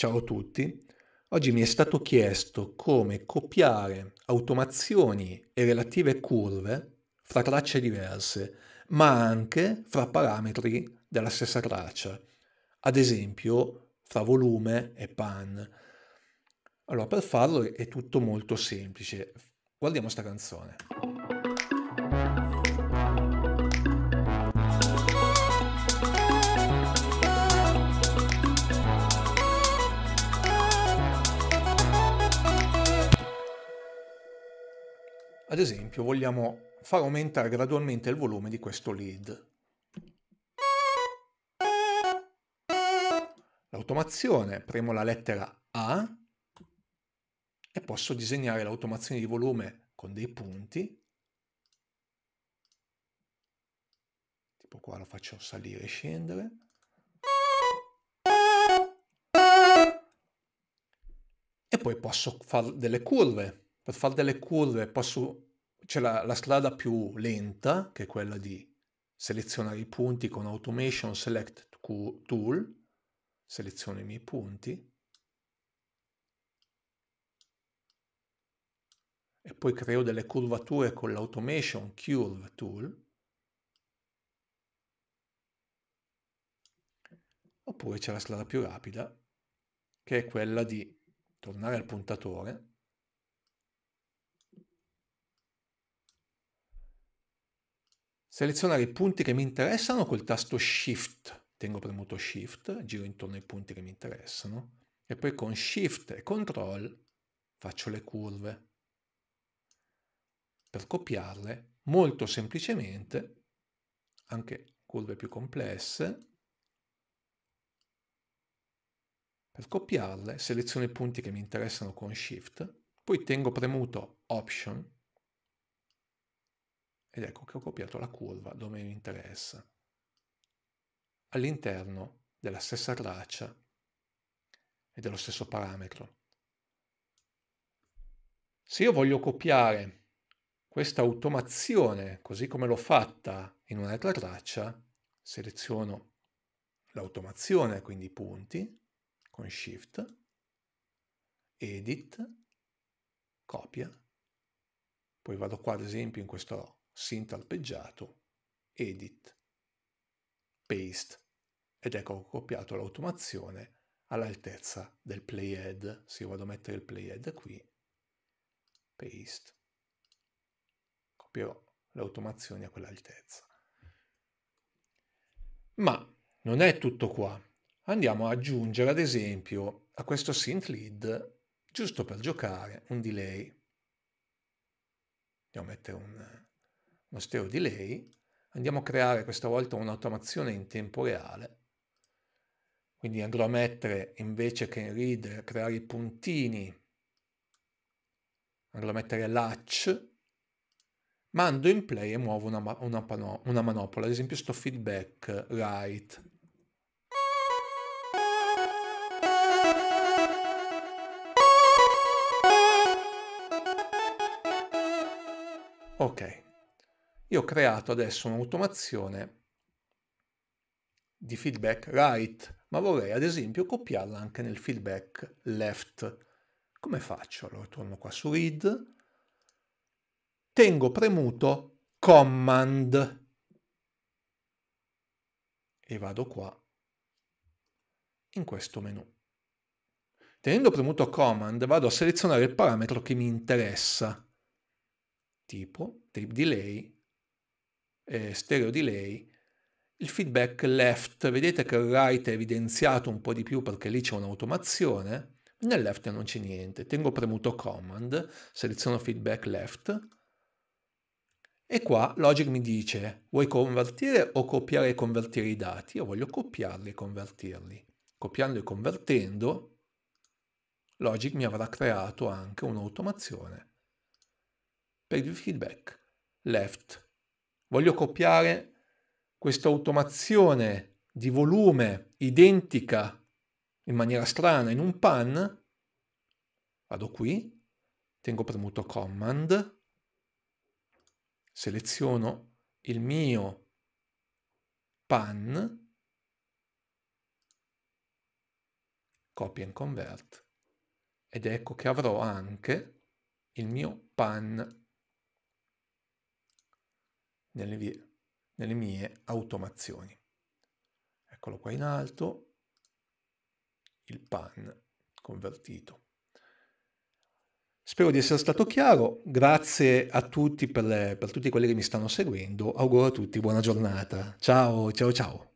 Ciao a tutti, oggi mi è stato chiesto come copiare automazioni e relative curve fra tracce diverse, ma anche fra parametri della stessa traccia, ad esempio fra volume e pan. Allora, per farlo è tutto molto semplice. Guardiamo sta canzone. Ad esempio vogliamo far aumentare gradualmente il volume di questo lead. L'automazione, premo la lettera A e posso disegnare l'automazione di volume con dei punti, tipo qua lo faccio salire e scendere. E poi posso fare delle curve. Per fare delle curve posso c'è la, la strada più lenta, che è quella di selezionare i punti con Automation Select Tool, seleziono i miei punti, e poi creo delle curvature con l'Automation Curve Tool, oppure c'è la strada più rapida, che è quella di tornare al puntatore, selezionare i punti che mi interessano col tasto Shift, tengo premuto Shift, giro intorno ai punti che mi interessano e poi con Shift e Control faccio le curve. Per copiarle molto semplicemente, anche curve più complesse, per copiarle seleziono i punti che mi interessano con Shift, poi tengo premuto Option ed ecco che ho copiato la curva dove mi interessa. All'interno della stessa traccia e dello stesso parametro. Se io voglio copiare questa automazione, così come l'ho fatta in un'altra traccia, seleziono l'automazione, quindi i punti, con Shift, Edit, Copia, poi vado qua ad esempio in questo sintalpeggiato, edit, paste ed ecco ho copiato l'automazione all'altezza del playhead. Se io vado a mettere il playhead qui, paste, copierò l'automazione a quell'altezza. Ma non è tutto qua. Andiamo ad aggiungere ad esempio a questo synth lead, giusto per giocare, un delay. Andiamo a mettere un l'osteo delay, andiamo a creare questa volta un'automazione in tempo reale, quindi andrò a mettere invece che in reader creare i puntini, andrò a mettere latch, mando in play e muovo una, una, una manopola, ad esempio sto feedback write. Ok, io ho creato adesso un'automazione di feedback right, ma vorrei ad esempio copiarla anche nel feedback left. Come faccio? Allora torno qua su read, tengo premuto command e vado qua in questo menu. Tenendo premuto command vado a selezionare il parametro che mi interessa, tipo tape delay eh, stereo delay, il feedback left, vedete che il right è evidenziato un po' di più perché lì c'è un'automazione, nel left non c'è niente, tengo premuto command, seleziono feedback left e qua Logic mi dice vuoi convertire o copiare e convertire i dati? Io voglio copiarli e convertirli. Copiando e convertendo Logic mi avrà creato anche un'automazione per il feedback left voglio copiare questa automazione di volume identica in maniera strana in un pan, vado qui, tengo premuto command, seleziono il mio pan, copia and convert ed ecco che avrò anche il mio pan nelle, vie, nelle mie automazioni. Eccolo qua in alto, il pan convertito. Spero di essere stato chiaro, grazie a tutti per, le, per tutti quelli che mi stanno seguendo, auguro a tutti buona giornata, ciao ciao ciao.